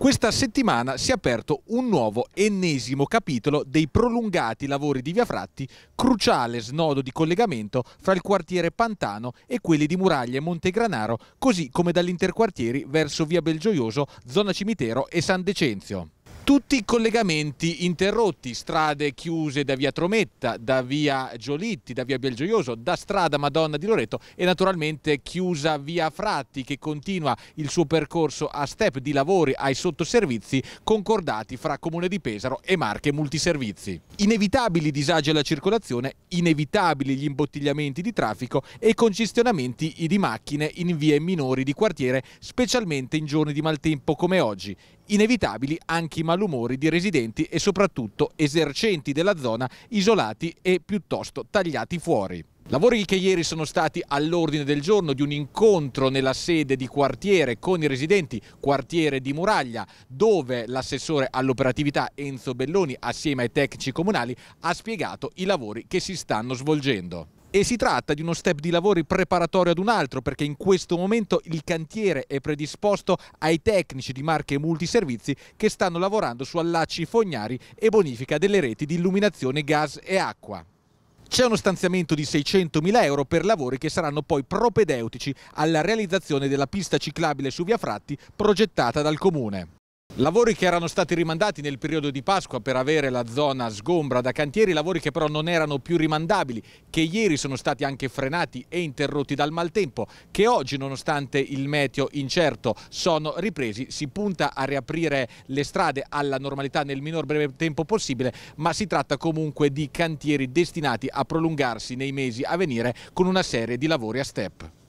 Questa settimana si è aperto un nuovo ennesimo capitolo dei prolungati lavori di Via Fratti, cruciale snodo di collegamento fra il quartiere Pantano e quelli di Muraglia e Montegranaro, così come dall'interquartieri verso Via Belgioioso, zona cimitero e San Decenzio tutti i collegamenti interrotti, strade chiuse da via Trometta, da via Giolitti, da via Belgioioso, da strada Madonna di Loreto e naturalmente chiusa via Fratti che continua il suo percorso a step di lavori ai sottoservizi concordati fra Comune di Pesaro e Marche Multiservizi. Inevitabili disagi alla circolazione, inevitabili gli imbottigliamenti di traffico e i congestionamenti di macchine in vie minori di quartiere, specialmente in giorni di maltempo come oggi inevitabili anche i malumori di residenti e soprattutto esercenti della zona isolati e piuttosto tagliati fuori. Lavori che ieri sono stati all'ordine del giorno di un incontro nella sede di quartiere con i residenti, quartiere di Muraglia, dove l'assessore all'operatività Enzo Belloni assieme ai tecnici comunali ha spiegato i lavori che si stanno svolgendo e si tratta di uno step di lavori preparatorio ad un altro perché in questo momento il cantiere è predisposto ai tecnici di marche multiservizi che stanno lavorando su allacci fognari e bonifica delle reti di illuminazione gas e acqua. C'è uno stanziamento di 600.000 euro per lavori che saranno poi propedeutici alla realizzazione della pista ciclabile su Via Fratti progettata dal comune. Lavori che erano stati rimandati nel periodo di Pasqua per avere la zona sgombra da cantieri, lavori che però non erano più rimandabili, che ieri sono stati anche frenati e interrotti dal maltempo, che oggi nonostante il meteo incerto sono ripresi, si punta a riaprire le strade alla normalità nel minor breve tempo possibile, ma si tratta comunque di cantieri destinati a prolungarsi nei mesi a venire con una serie di lavori a step.